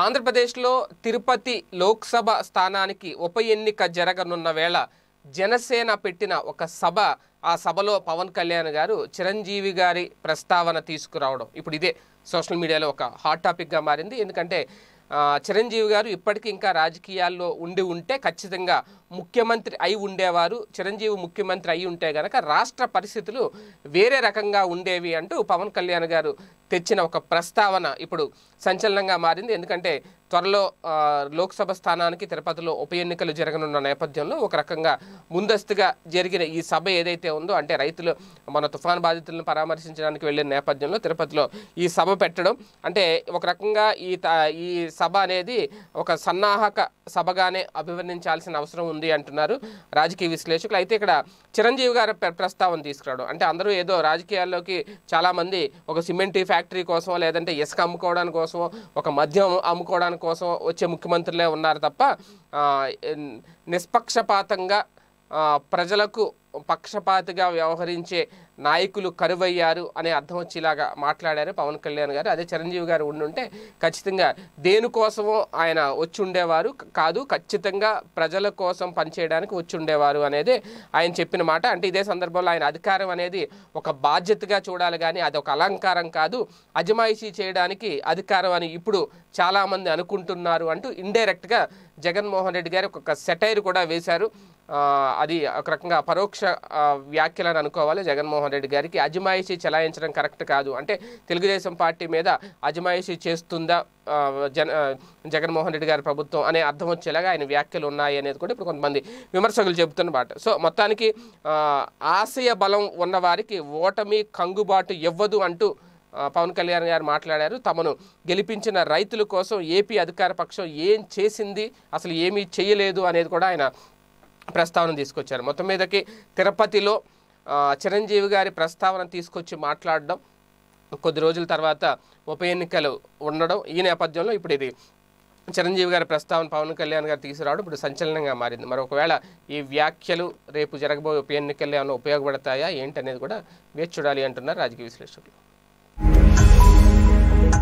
ఆంధ్రప్రదేశ్లో తిరుపతి లోక్సభ స్థానానికి ఉప ఎన్నిక జరగనున్న వేళ జనసేన పెట్టిన ఒక సభ ఆ సభలో పవన్ కళ్యాణ్ గారు చిరంజీవి గారి ప్రస్తావన తీసుకురావడం ఇప్పుడు ఇదే సోషల్ మీడియాలో ఒక హాట్ టాపిక్గా మారింది ఎందుకంటే చిరంజీవి గారు ఇప్పటికీ ఇంకా రాజకీయాల్లో ఉండి ఉంటే ఖచ్చితంగా ముఖ్యమంత్రి అయి ఉండేవారు చిరంజీవి ముఖ్యమంత్రి అయి ఉంటే గనక రాష్ట్ర పరిస్థితులు వేరే రకంగా ఉండేవి అంటూ పవన్ కళ్యాణ్ గారు తెచ్చిన ఒక ప్రస్తావన ఇప్పుడు సంచలనంగా మారింది ఎందుకంటే త్వరలో లోక్సభ స్థానానికి తిరుపతిలో ఉప ఎన్నికలు జరగనున్న నేపథ్యంలో ఒక రకంగా ముందస్తుగా జరిగిన ఈ సభ ఏదైతే ఉందో అంటే రైతులు మన తుఫాన్ బాధితులను పరామర్శించడానికి వెళ్ళిన నేపథ్యంలో తిరుపతిలో ఈ సభ పెట్టడం అంటే ఒక రకంగా ఈ ఈ సభ అనేది ఒక సన్నాహక సభగానే అభివర్ణించాల్సిన అవసరం ఉంది అంటున్నారు రాజకీయ విశ్లేషకులు అయితే ఇక్కడ చిరంజీవి గారు ప్రస్తావన తీసుకురావడం అంటే అందరూ ఏదో రాజకీయాల్లోకి చాలామంది ఒక సిమెంట్ ఫ్యాక్టరీ ఫ్యాక్టరీ కోసం లేదంటే ఇసుక అమ్ముకోవడానికి కోసం ఒక మద్యం అమ్ముకోవడానికి కోసం వచ్చే ముఖ్యమంత్రులే ఉన్నారు తప్ప నిష్పక్షపాతంగా ప్రజలకు పక్షపాతిగా వ్యవహరించే నాయకులు కరువయ్యారు అనే అర్థం వచ్చేలాగా మాట్లాడారు పవన్ కళ్యాణ్ గారు అదే చిరంజీవి గారు ఉండుంటే ఖచ్చితంగా దేనికోసమో ఆయన వచ్చి ఉండేవారు కాదు ఖచ్చితంగా ప్రజల కోసం పనిచేయడానికి వచ్చి ఉండేవారు అనేది ఆయన చెప్పిన మాట అంటే ఇదే సందర్భంలో ఆయన అధికారం అనేది ఒక బాధ్యతగా చూడాలి కానీ అది ఒక అలంకారం కాదు అజమాయిషీ చేయడానికి అధికారం అని ఇప్పుడు చాలామంది అనుకుంటున్నారు అంటూ ఇండైరెక్ట్గా జగన్మోహన్ రెడ్డి గారు ఒక సెటైర్ కూడా వేశారు అది ఒక రకంగా పరోక్ష వ్యాఖ్యలను అనుకోవాలి జగన్మోహన్ రెడ్డి గారికి అజమాయిషీ చెలాయించడం కరెక్ట్ కాదు అంటే తెలుగుదేశం పార్టీ మీద అజమాయిషీ చేస్తుందా జన జగన్మోహన్ రెడ్డి గారి ప్రభుత్వం అనే అర్థం వచ్చేలాగా ఆయన వ్యాఖ్యలు ఉన్నాయి అనేది కూడా ఇప్పుడు కొంతమంది విమర్శకులు చెబుతున్నమాట సో మొత్తానికి ఆశయ బలం ఉన్నవారికి ఓటమి కంగుబాటు ఇవ్వదు అంటూ పవన్ కళ్యాణ్ గారు మాట్లాడారు తమను గెలిపించిన రైతుల కోసం ఏపీ అధికార పక్షం ఏం చేసింది అసలు ఏమీ చేయలేదు అనేది కూడా ఆయన ప్రస్తావన తీసుకొచ్చారు మొత్తం మీదకి తిరుపతిలో చిరంజీవి గారి ప్రస్తావన తీసుకొచ్చి మాట్లాడడం కొద్ది రోజుల తర్వాత ఉప ఎన్నికలు ఉండడం ఈ నేపథ్యంలో ఇప్పుడు ఇది చిరంజీవి గారి ప్రస్తావన పవన్ కళ్యాణ్ గారు తీసుకురావడం ఇప్పుడు సంచలనంగా మారింది మరి ఒకవేళ ఈ వ్యాఖ్యలు రేపు జరగబోయే ఉప ఎన్నికలు ఏమైనా ఉపయోగపడతాయా ఏంటనేది కూడా వేచి చూడాలి అంటున్నారు రాజకీయ విశ్లేషకులు